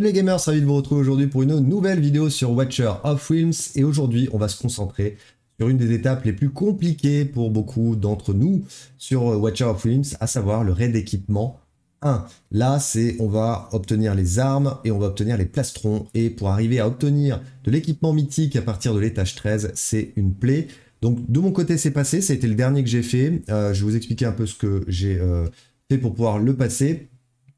Les gamers, ravi de vous retrouver aujourd'hui pour une nouvelle vidéo sur Watcher of Films et aujourd'hui on va se concentrer sur une des étapes les plus compliquées pour beaucoup d'entre nous sur Watcher of Films, à savoir le raid d'équipement 1. Là c'est on va obtenir les armes et on va obtenir les plastrons et pour arriver à obtenir de l'équipement mythique à partir de l'étage 13 c'est une plaie. Donc de mon côté c'est passé, c'était le dernier que j'ai fait, euh, je vais vous expliquer un peu ce que j'ai euh, fait pour pouvoir le passer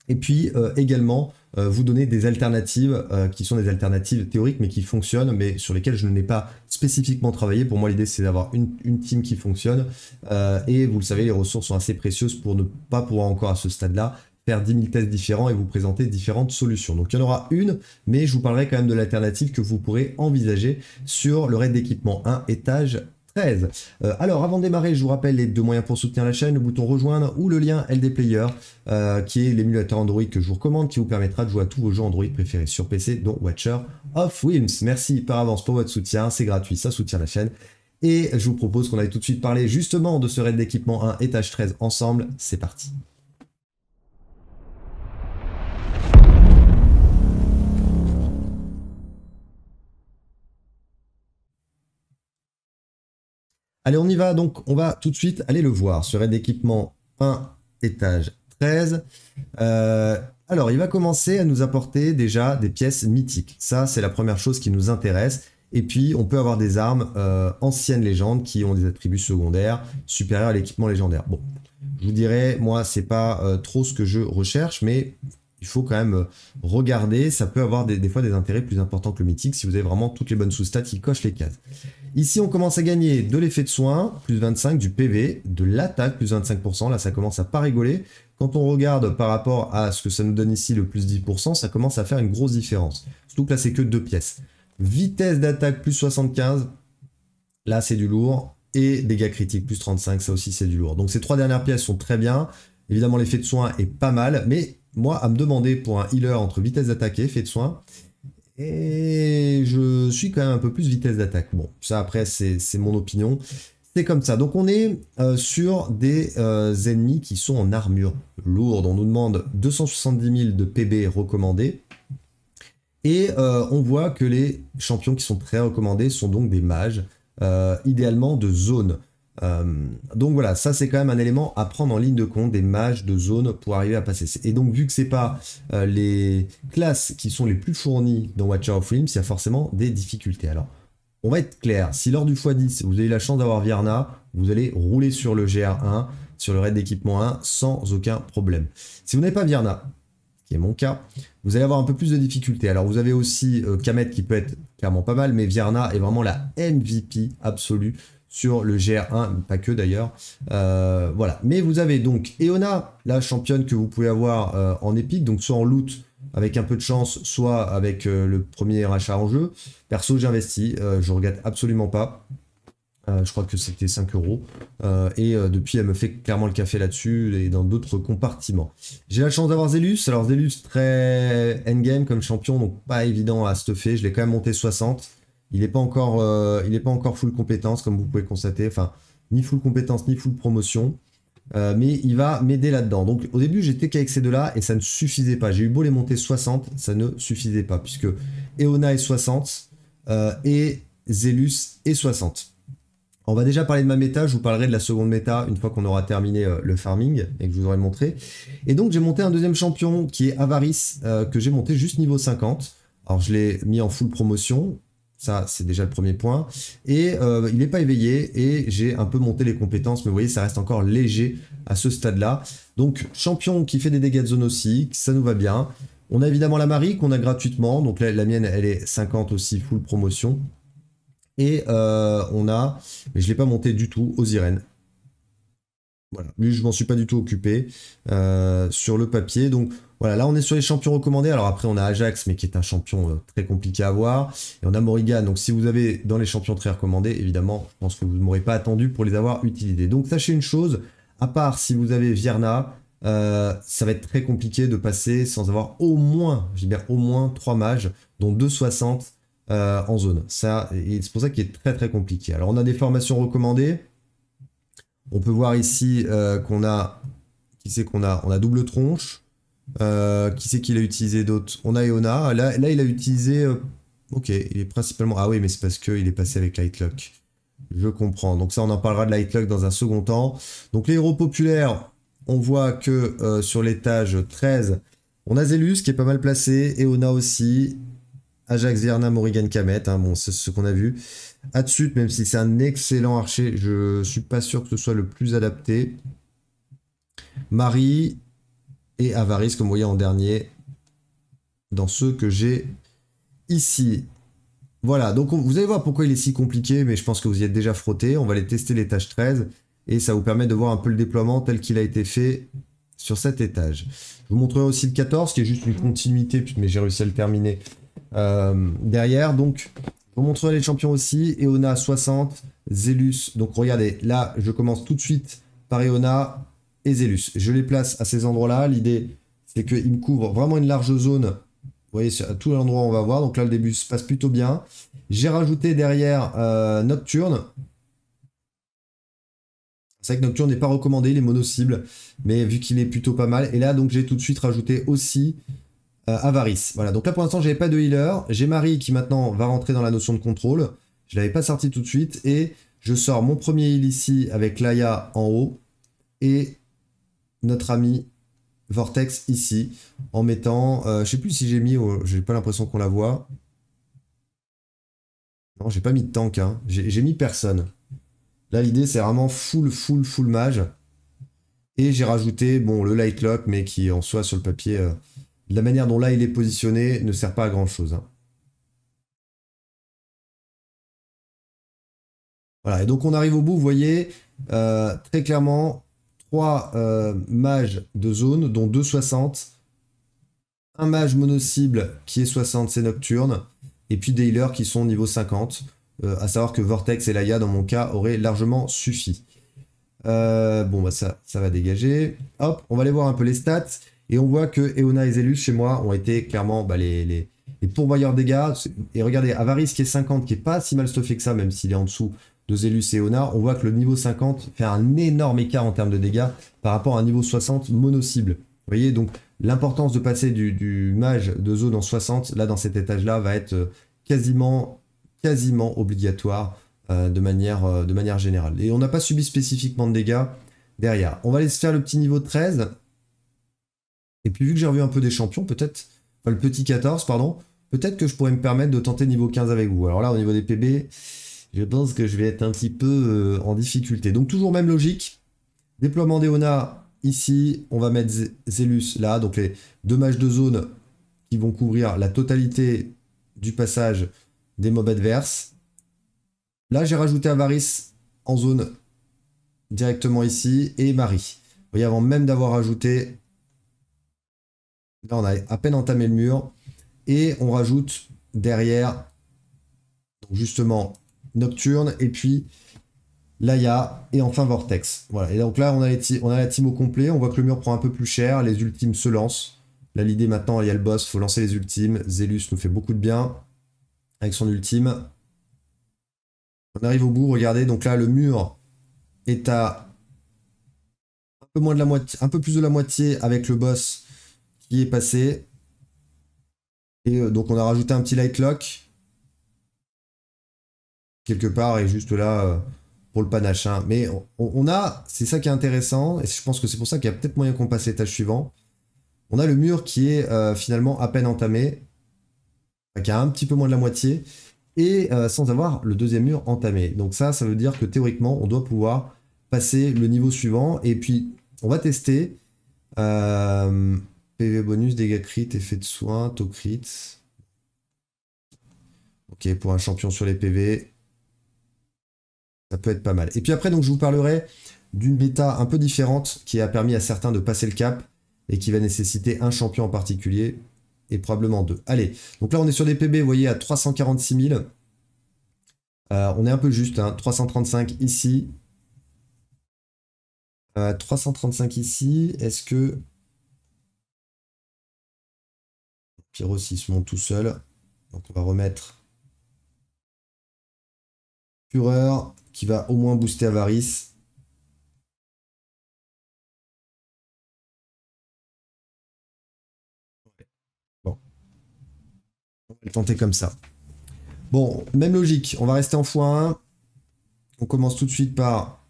et puis euh, également euh, vous donner des alternatives euh, qui sont des alternatives théoriques mais qui fonctionnent, mais sur lesquelles je n'ai pas spécifiquement travaillé. Pour moi, l'idée c'est d'avoir une, team qui fonctionne. Euh, et vous le savez, les ressources sont assez précieuses pour ne pas pouvoir encore à ce stade-là faire 10 000 tests différents et vous présenter différentes solutions. Donc il y en aura une, mais je vous parlerai quand même de l'alternative que vous pourrez envisager sur le raid d'équipement 1 étage 13. Euh, alors avant de démarrer, je vous rappelle les deux moyens pour soutenir la chaîne, le bouton rejoindre ou le lien LD Player, euh, qui est l'émulateur Android que je vous recommande, qui vous permettra de jouer à tous vos jeux Android préférés sur PC, dont Watcher of WIMS. Merci par avance pour votre soutien, c'est gratuit, ça soutient la chaîne. Et je vous propose qu'on aille tout de suite parler justement de ce raid d'équipement 1 étage 13 ensemble, c'est parti. Allez, on y va. Donc, on va tout de suite aller le voir. Ce raid d'équipement 1, étage 13. Euh, alors, il va commencer à nous apporter déjà des pièces mythiques. Ça, c'est la première chose qui nous intéresse. Et puis, on peut avoir des armes euh, anciennes légendes qui ont des attributs secondaires supérieurs à l'équipement légendaire. Bon, je vous dirais, moi, c'est pas euh, trop ce que je recherche, mais il faut quand même euh, regarder. Ça peut avoir des, fois des intérêts plus importants que le mythique si vous avez vraiment toutes les bonnes sous-stats qui cochent les cases. Ici, on commence à gagner de l'effet de soin, plus 25, du PV, de l'attaque, plus 25%. Là, ça commence à pas rigoler. Quand on regarde par rapport à ce que ça nous donne ici, le plus 10%, ça commence à faire une grosse différence. Surtout que là, c'est que deux pièces. Vitesse d'attaque, plus 75. Là, c'est du lourd. Et dégâts critiques, plus 35. Ça aussi, c'est du lourd. Donc, ces trois dernières pièces sont très bien. Évidemment, l'effet de soin est pas mal, mais moi, à me demander pour un healer entre vitesse d'attaque et effet de soin, et je suis quand même un peu plus vitesse d'attaque. Bon, ça après, c'est mon opinion. C'est comme ça. Donc on est euh, sur des euh, ennemis qui sont en armure lourde. On nous demande 270 000 de PB recommandés. Et euh, on voit que les champions qui sont très recommandés sont donc des mages, idéalement de zone. Euh, donc voilà, ça c'est quand même un élément à prendre en ligne de compte des mages de zone pour arriver à passer. Et donc vu que c'est pas euh, les classes qui sont les plus fournies dans Watcher of Realms, il y a forcément des difficultés. Alors, on va être clair, si lors du x10 vous avez la chance d'avoir Vierna, vous allez rouler sur le GR1, sur le raid d'équipement 1 sans aucun problème. Si vous n'avez pas Vierna, qui est mon cas, vous allez avoir un peu plus de difficultés. Alors vous avez aussi euh, Kamet qui peut être clairement pas mal, mais Vierna est vraiment la MVP absolue sur le GR1, pas que d'ailleurs. Euh, voilà. Mais vous avez donc Eona, la championne que vous pouvez avoir euh, en épique, donc soit en loot avec un peu de chance, soit avec euh, le premier achat en jeu. Perso, j'investis, je regarde absolument pas. je crois que c'était 5 euros. Et depuis, elle me fait clairement le café là-dessus et dans d'autres compartiments. J'ai la chance d'avoir Zelus. Alors, Zelus, très endgame comme champion, donc pas évident à stuffer. Je l'ai quand même monté 60. Il n'est pas, encore, euh, pas encore full compétence, comme vous pouvez constater. Enfin, ni full compétence, ni full promotion. Euh, mais il va m'aider là-dedans. Donc au début, j'étais qu'avec ces deux-là et ça ne suffisait pas. J'ai eu beau les monter 60, ça ne suffisait pas, puisque Eona est 60 euh, et Zelus est 60. On va déjà parler de ma méta, je vous parlerai de la seconde méta une fois qu'on aura terminé le farming et que je vous aurai montré. Et donc j'ai monté un deuxième champion qui est Avaris, que j'ai monté juste niveau 50. Alors je l'ai mis en full promotion, ça, c'est déjà le premier point. Et euh, il n'est pas éveillé et j'ai un peu monté les compétences, mais vous voyez, ça reste encore léger à ce stade-là. Donc, champion qui fait des dégâts de zone aussi, ça nous va bien. On a évidemment la Marie qu'on a gratuitement, donc la, mienne, elle est 50 aussi, full promotion. Et euh, on a, mais je ne l'ai pas monté du tout, aux Irènes. Voilà, lui, je m'en suis pas du tout occupé euh, sur le papier. Donc voilà, là on est sur les champions recommandés. Alors après on a Ajax, mais qui est un champion euh, très compliqué à avoir Et on a Morrigan. Donc si vous avez dans les champions très recommandés, évidemment, je pense que vous ne m'aurez pas attendu pour les avoir utilisés. Donc sachez une chose, à part si vous avez Vierna, euh, ça va être très compliqué de passer sans avoir au moins, je dis au moins trois mages, dont 2,60 en zone. Ça, c'est pour ça qu'il est très très compliqué. Alors on a des formations recommandées. On peut voir ici euh, qu'on a. Qui c'est qu'on a On a double tronche. Euh, qui c'est qu'il a utilisé d'autres On a Eona. Là, là, il a utilisé. Euh, ok, il est principalement. Ah oui, mais c'est parce qu'il est passé avec Lightlock. Je comprends. Donc, ça, on en parlera de Lightlock dans un second temps. Donc, les héros populaires, on voit que sur l'étage 13, on a Zelus qui est pas mal placé. Eona aussi. Ajax Vierna, Morrigan Kamet, hein, bon, c'est ce qu'on a vu. Atsut, même si c'est un excellent archer, je ne suis pas sûr que ce soit le plus adapté. Marie et Avaris, comme vous voyez en dernier, dans ceux que j'ai ici. Voilà, donc vous allez voir pourquoi il est si compliqué, mais je pense que vous y êtes déjà frotté. On va aller tester l'étage 13 et ça vous permet de voir un peu le déploiement tel qu'il a été fait sur cet étage. Je vous montrerai aussi le 14, qui est juste une continuité, mais j'ai réussi à le terminer euh, derrière, donc, pour montrer les champions aussi. Eona 60, Zelus. Donc regardez, là, je commence tout de suite par Eona et Zelus. Je les place à ces endroits-là. L'idée, c'est qu'ils me couvrent vraiment une large zone. Vous voyez, à tout l'endroit, on va voir. Donc là, le début se passe plutôt bien. J'ai rajouté derrière euh, Nocturne. C'est vrai que Nocturne n'est pas recommandé, il est mono-cible, mais vu qu'il est plutôt pas mal. Et là, donc, j'ai tout de suite rajouté aussi euh, Avarice. Voilà, donc là pour l'instant j'avais pas de healer. J'ai Marie qui maintenant va rentrer dans la notion de contrôle. Je l'avais pas sorti tout de suite. Et je sors mon premier heal ici avec Laya en haut. Et notre ami Vortex ici. En mettant. Euh, je sais plus si j'ai mis. Je n'ai pas l'impression qu'on la voit. Non, j'ai pas mis de tank. Hein. J'ai mis personne. Là l'idée c'est vraiment full, full, full mage. Et j'ai rajouté bon, le Lightlock, mais qui en soit sur le papier. Euh, la manière dont là il est positionné ne sert pas à grand chose. Hein. Voilà, et donc on arrive au bout, vous voyez, euh, très clairement, trois euh, mages de zone, dont 2 60, un mage mono-cible qui est 60, c'est nocturne, et puis des healers qui sont niveau 50, euh, à savoir que Vortex et Laia, dans mon cas, auraient largement suffi. bon, bah ça, ça va dégager. Hop, on va aller voir un peu les stats. Et on voit que Eona et Zelus, chez moi, ont été clairement bah, les, les, pourvoyeurs de dégâts. Et regardez, Avaris qui est 50, qui est pas si mal stuffé que ça, même s'il est en dessous de Zelus et Eona, on voit que le niveau 50 fait un énorme écart en termes de dégâts par rapport à un niveau 60 mono-cible. Vous voyez, donc l'importance de passer du, mage de zone en 60, là dans cet étage-là, va être euh, quasiment, quasiment obligatoire euh, de, manière, euh, de manière générale. Et on n'a pas subi spécifiquement de dégâts derrière. On va aller se faire le petit niveau 13. Et puis vu que j'ai revu un peu des champions, peut-être, enfin, le petit 14, pardon, peut-être que je pourrais me permettre de tenter niveau 15 avec vous. Alors là, au niveau des PB, je pense que je vais être un petit peu euh, en difficulté. Donc toujours même logique. Déploiement d'Eona ici, on va mettre Zelus là, donc les deux matchs de zone qui vont couvrir la totalité du passage des mobs adverses. Là, j'ai rajouté Avaris en zone directement ici et Marie. Vous voyez, avant même d'avoir ajouté Là, on a à peine entamé le mur. Et on rajoute derrière, justement, Nocturne. Et puis, Laya Et enfin, Vortex. Voilà. Et donc là, on a, on a la team au complet. On voit que le mur prend un peu plus cher. Les ultimes se lancent. Là, l'idée maintenant, il y a le boss. faut lancer les ultimes. Zélus nous fait beaucoup de bien avec son ultime. On arrive au bout. Regardez. Donc là, le mur est à un peu, moins de la moitié, un peu plus de la moitié avec le boss est passé. Et euh, donc on a rajouté un petit light lock quelque part et juste là euh, pour le panache. Hein. Mais on, a, c'est ça qui est intéressant, et je pense que c'est pour ça qu'il y a peut-être moyen qu'on passe l'étage suivant. On a le mur qui est euh, finalement à peine entamé, qui a un petit peu moins de la moitié, et sans avoir le deuxième mur entamé. Donc ça, ça veut dire que théoriquement, on doit pouvoir passer le niveau suivant, et puis on va tester. PV bonus, dégâts crit, effet de soin, taux Ok, pour un champion sur les PV, ça peut être pas mal. Et puis après, donc, je vous parlerai d'une bêta un peu différente qui a permis à certains de passer le cap et qui va nécessiter un champion en particulier et probablement deux. Allez, donc là on est sur des PB, vous voyez, à 346 000. Euh, on est un peu juste, hein, 335 ici. 335 euh, ici, est-ce que... Pierre aussi se monte tout seul. Donc on va remettre Fureur qui va au moins booster Avarice. Bon. On va le tenter comme ça. Bon, même logique, on va rester en x1. On commence tout de suite par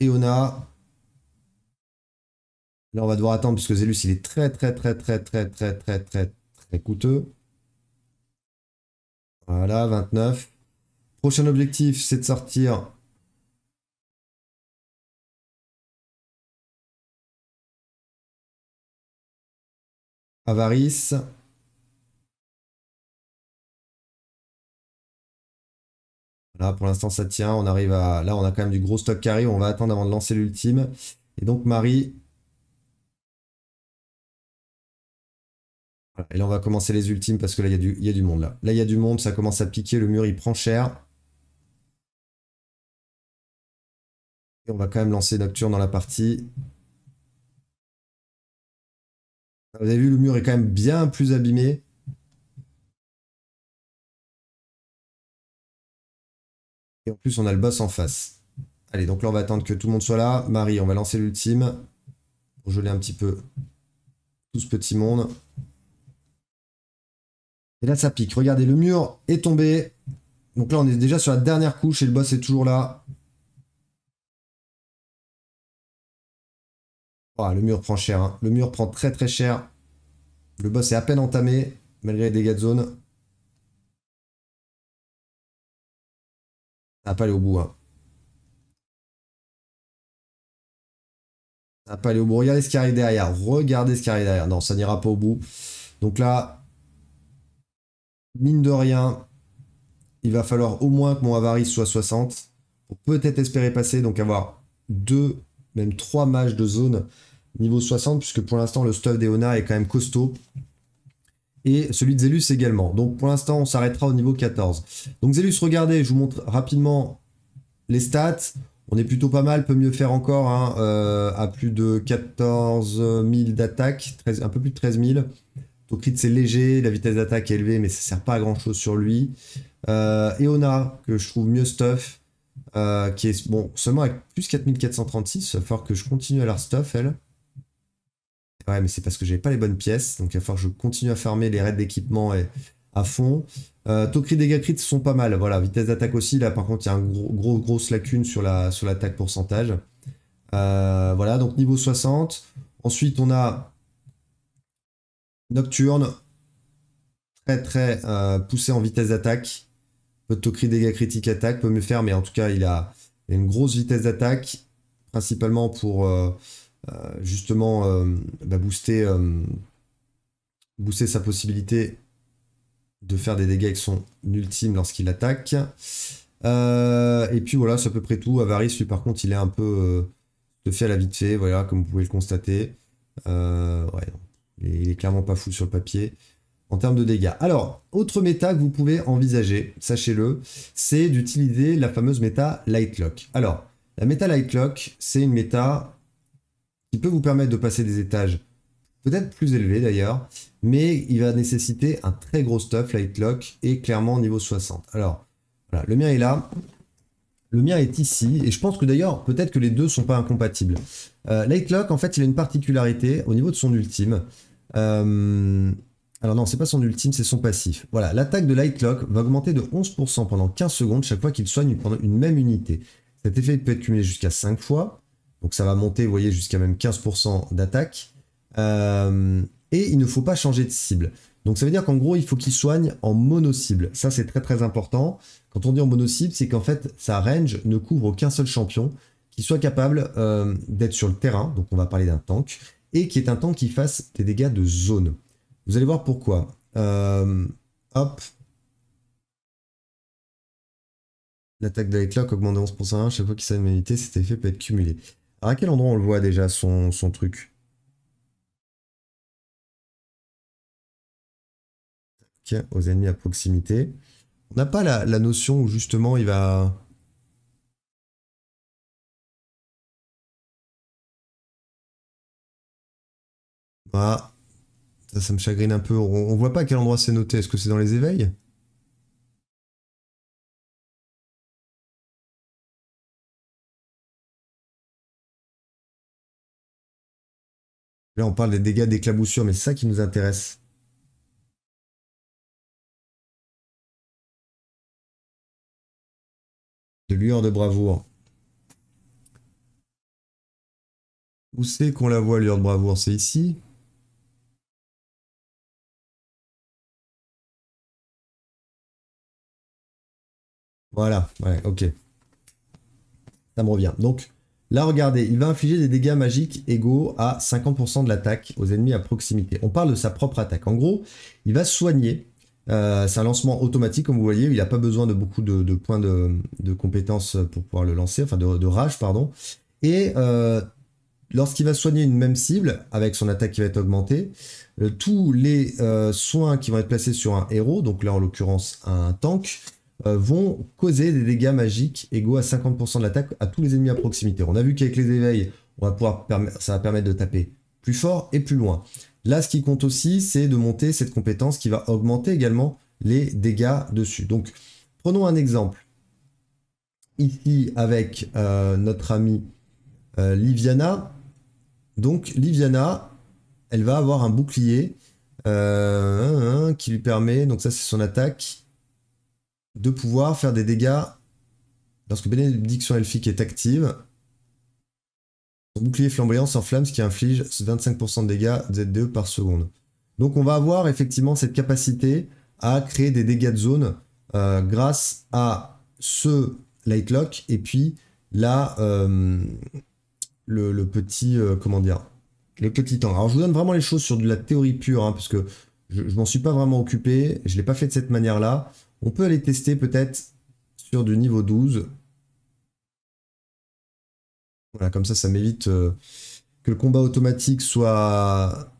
Eona. Là, on va devoir attendre puisque Zélus, il est très très, très, très, très, très, très, très, très, c'est coûteux. Voilà, 29. Prochain objectif, c'est de sortir Avarice. Là, pour l'instant, ça tient. On arrive à. Là, on a quand même du gros stock qui On va attendre avant de lancer l'ultime. Et donc, Marie, Et là, on va commencer les ultimes parce que là, il y, a du monde. Là, il y a du monde, ça commence à piquer, le mur, il prend cher. Et on va quand même lancer Nocturne dans la partie. Vous avez vu, le mur est quand même bien plus abîmé. Et en plus, on a le boss en face. Allez, donc là, on va attendre que tout le monde soit là. Marie, on va lancer l'ultime pour geler un petit peu tout ce petit monde. Et là, ça pique. Regardez, le mur est tombé. Donc là, on est déjà sur la dernière couche et le boss est toujours là. Ah, le mur prend cher. Hein. Le mur prend très très cher. Le boss est à peine entamé, malgré les dégâts de zone. Ça va pas aller au bout. Hein. Ça va pas aller au bout. Regardez ce qui arrive derrière. Regardez ce qui arrive derrière. Non, ça n'ira pas au bout. Donc là, mine de rien, il va falloir au moins que mon avarice soit 60 pour peut-être espérer passer, donc avoir deux, même trois matchs de zone niveau 60, puisque pour l'instant le stuff d'Eona est quand même costaud. Et celui de Zélus également. Donc pour l'instant, on s'arrêtera au niveau 14. Donc Zélus regardez, je vous montre rapidement les stats. On est plutôt pas mal, peut mieux faire encore, hein, euh, à plus de 14 000 d'attaque, un peu plus de 13 000. Tokrit c'est léger, la vitesse d'attaque est élevée, mais ça sert pas à grand chose sur lui. Euh, Eona, que je trouve mieux stuff, euh, qui est bon, seulement avec plus 4436, il va falloir que je continue à leur stuff, elle. Ouais, mais c'est parce que j'ai pas les bonnes pièces, donc il va falloir que je continue à fermer les raids d'équipement à fond. Euh, et dégâts sont pas mal, voilà, vitesse d'attaque aussi, là par contre il y a une gros, grosse lacune sur l'attaque la, sur pourcentage. Euh, voilà, donc niveau 60. Ensuite on a Nocturne, très très euh, poussé en vitesse d'attaque. Peu de tocri, dégâts critiques, attaque, peut mieux faire, mais en tout cas, il a, une grosse vitesse d'attaque, principalement pour euh, euh, justement bah, booster, booster sa possibilité de faire des dégâts avec son ultime lorsqu'il attaque. et puis voilà, c'est à peu près tout. Avarice, lui, par contre, il est un peu de fait à la vite fait, voilà, comme vous pouvez le constater. Euh, ouais, il est clairement pas fou sur le papier en termes de dégâts. Alors, autre méta que vous pouvez envisager, sachez-le, c'est d'utiliser la fameuse méta Lightlock. Alors, la méta Lightlock, c'est une méta qui peut vous permettre de passer des étages peut-être plus élevés d'ailleurs, mais il va nécessiter un très gros stuff Lightlock et clairement niveau 60. Alors, le mien est là. Le mien est ici, et je pense que d'ailleurs, peut-être que les deux sont pas incompatibles. Euh, Lightlock, en fait, il a une particularité au niveau de son ultime. Euh, alors non, c'est pas son ultime, c'est son passif. Voilà, l'attaque de Lightlock va augmenter de 11% pendant 15 secondes chaque fois qu'il soigne une même unité. Cet effet peut être cumulé jusqu'à 5 fois, donc ça va monter, vous voyez, jusqu'à même 15% d'attaque. Euh, et il ne faut pas changer de cible. Donc ça veut dire qu'en gros, il faut qu'il soigne en mono-cible. Ça, c'est très très important. Quand on dit en mono-cible, c'est qu'en fait, sa range ne couvre qu'un seul champion qui soit capable euh, d'être sur le terrain, donc on va parler d'un tank, et qui est un temps qui fasse des dégâts de zone. Vous allez voir pourquoi. Euh, hop. L'attaque de clock augmente de 11% à 1 chaque fois qu'il s'est humanité, cet effet peut être cumulé. Alors à quel endroit on le voit déjà son, truc Aux ennemis à proximité. On n'a pas la, la notion où justement il va Ah, ça, me chagrine un peu. On, voit pas à quel endroit c'est noté. Est-ce que c'est dans les éveils Là, on parle des dégâts d'éclaboussure, mais c'est ça qui nous intéresse. De lueur de bravoure. Où c'est qu'on la voit, lueur de bravoure C'est ici Voilà, ouais, ok. Ça me revient. Donc, là, regardez, il va infliger des dégâts magiques égaux à 50% de l'attaque aux ennemis à proximité. On parle de sa propre attaque. En gros, il va soigner. Euh, c'est un lancement automatique, comme vous voyez. Il n'a pas besoin de beaucoup de, points de, compétences compétence pour pouvoir le lancer, enfin de, rage, pardon. Et euh, lorsqu'il va soigner une même cible, avec son attaque qui va être augmentée, euh, tous les soins qui vont être placés sur un héros, donc là en l'occurrence un tank, euh, vont causer des dégâts magiques égaux à 50% de l'attaque à tous les ennemis à proximité. On a vu qu'avec les éveils, on va pouvoir ça va permettre de taper plus fort et plus loin. Là, ce qui compte aussi, c'est de monter cette compétence qui va augmenter également les dégâts dessus. Donc, prenons un exemple. Ici, avec euh, notre amie euh, Liviana. Donc, Liviana, elle va avoir un bouclier qui lui permet, donc ça c'est son attaque, de pouvoir faire des dégâts lorsque bénédiction elfique est active. Son bouclier flamboyant s'enflamme, ce qui inflige 25% de dégâts z par seconde. Donc on va avoir effectivement cette capacité à créer des dégâts de zone euh, grâce à ce Lightlock et puis là euh, le, petit euh, comment dire le petit Alors je vous donne vraiment les choses sur de la théorie pure hein, parce que je, je m'en suis pas vraiment occupé, je l'ai pas fait de cette manière là. On peut aller tester peut-être sur du niveau 12. Voilà, comme ça, ça m'évite euh, que le combat automatique soit,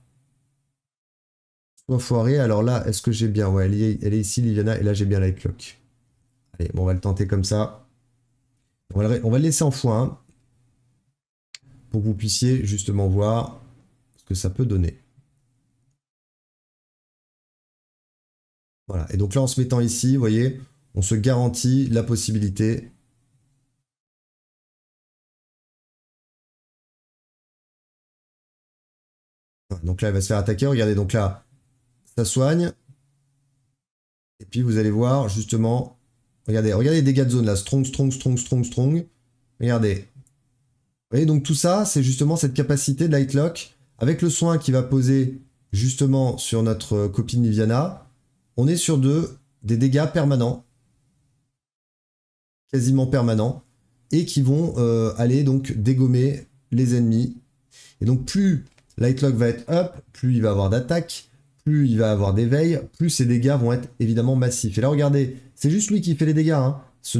foiré. Alors là, est-ce que j'ai bien Ouais, elle est, ici, Liliana, et là, j'ai bien la clock. Allez, on va le tenter comme ça. On va le, laisser en foin hein, pour que vous puissiez justement voir ce que ça peut donner. Et donc là, en se mettant ici, vous voyez, on se garantit la possibilité Donc là, elle va se faire attaquer. Regardez, donc là, ça soigne. Et puis, vous allez voir, justement, regardez, regardez les dégâts de zone, là. Strong, strong, strong, strong, strong. Regardez. Vous voyez, donc tout ça, c'est justement cette capacité de Lightlock, avec le soin qui va poser, justement, sur notre copine Liviana on est sur de, des dégâts permanents, quasiment permanents, et qui vont euh, aller donc dégommer les ennemis. Et donc plus Lightlock va être up, plus il va avoir d'attaque, plus il va avoir d'éveil, plus ces dégâts vont être évidemment massifs. Et là regardez, c'est juste lui qui fait les dégâts, hein. ce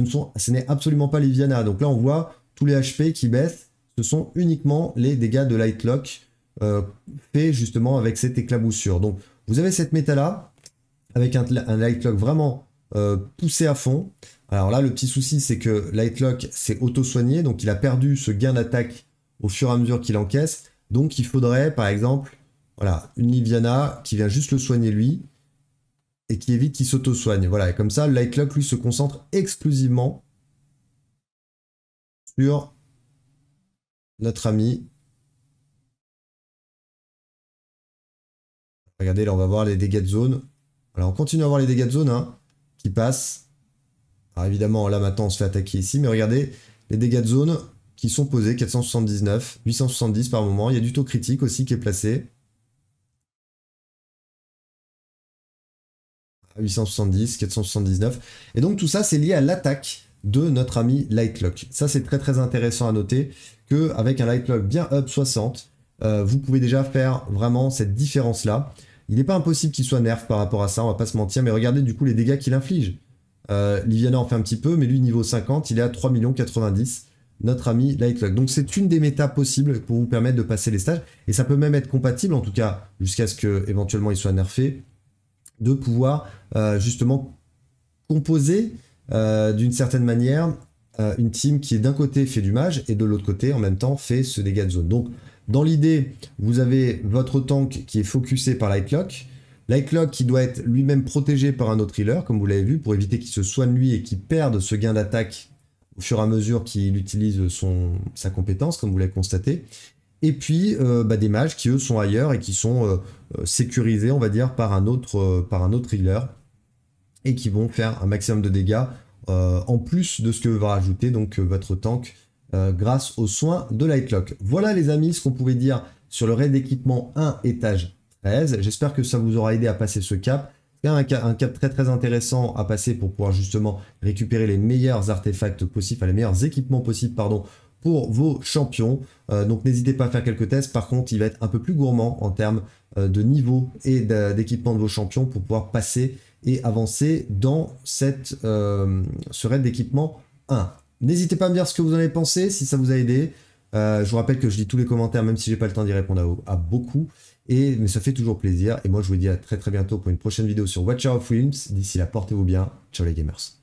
n'est absolument pas Liviana. Donc là on voit tous les HP qui baissent, ce sont uniquement les dégâts de Lightlock fait euh, faits justement avec cette éclaboussure. Donc vous avez cette méta là, avec un, Lightlock vraiment euh, poussé à fond. Alors là, le petit souci, c'est que Lightlock s'est auto-soigné, donc il a perdu ce gain d'attaque au fur et à mesure qu'il encaisse. Donc il faudrait, par exemple, voilà, une Liviana qui vient juste le soigner lui et qui évite qu'il s'auto-soigne. Voilà, et comme ça, Lightlock, lui, se concentre exclusivement sur notre ami. Regardez, là, on va voir les dégâts de zone. Alors on continue à voir les dégâts de zone hein, qui passent. Alors évidemment, là maintenant on se fait attaquer ici, mais regardez les dégâts de zone qui sont posés, 479, 870 par moment. Il y a du taux critique aussi qui est placé. 870, 479. Et donc tout ça, c'est lié à l'attaque de notre ami Lightlock. Ça, c'est très très intéressant à noter que avec un Lightlock bien up 60, euh, vous pouvez déjà faire vraiment cette différence-là. Il n'est pas impossible qu'il soit nerf par rapport à ça, on va pas se mentir, mais regardez du coup les dégâts qu'il inflige. Euh, Liviana en fait un petit peu, mais lui niveau 50, il est à 3 millions 90. Notre ami Lightlock. Donc c'est une des métas possibles pour vous permettre de passer les stages. Et ça peut même être compatible, en tout cas jusqu'à ce que éventuellement il soit nerfé, de pouvoir euh, justement composer euh, d'une certaine manière une team qui est d'un côté fait du mage et de l'autre côté en même temps fait ce dégât de zone. Donc dans l'idée, vous avez votre tank qui est focusé par Lightlock. Lightlock qui doit être lui-même protégé par un autre healer, comme vous l'avez vu, pour éviter qu'il se soigne lui et qu'il perde ce gain d'attaque au fur et à mesure qu'il utilise son, sa compétence, comme vous l'avez constaté. Et puis euh, bah, des mages qui eux sont ailleurs et qui sont euh, euh, sécurisés, on va dire, par un autre, par un autre healer et qui vont faire un maximum de dégâts en plus de ce que va rajouter donc votre tank euh, grâce aux soins de Lightlock. Voilà les amis ce qu'on pouvait dire sur le raid d'équipement 1 étage 13. J'espère que ça vous aura aidé à passer ce cap. un, cap très très intéressant à passer pour pouvoir justement récupérer les meilleurs artefacts possibles, enfin les meilleurs équipements possibles pardon, pour vos champions. Euh, donc n'hésitez pas à faire quelques tests. Par contre, il va être un peu plus gourmand en termes euh, de niveau et d'équipement de vos champions pour pouvoir passer et avancer dans cette, ce raid d'équipement 1. N'hésitez pas à me dire ce que vous en avez pensé, si ça vous a aidé. Euh, je vous rappelle que je lis tous les commentaires, même si j'ai pas le temps d'y répondre à, beaucoup. Et, mais ça fait toujours plaisir. Et moi, je vous dis à très très bientôt pour une prochaine vidéo sur Watcher of Films. D'ici là, portez-vous bien. Ciao les gamers.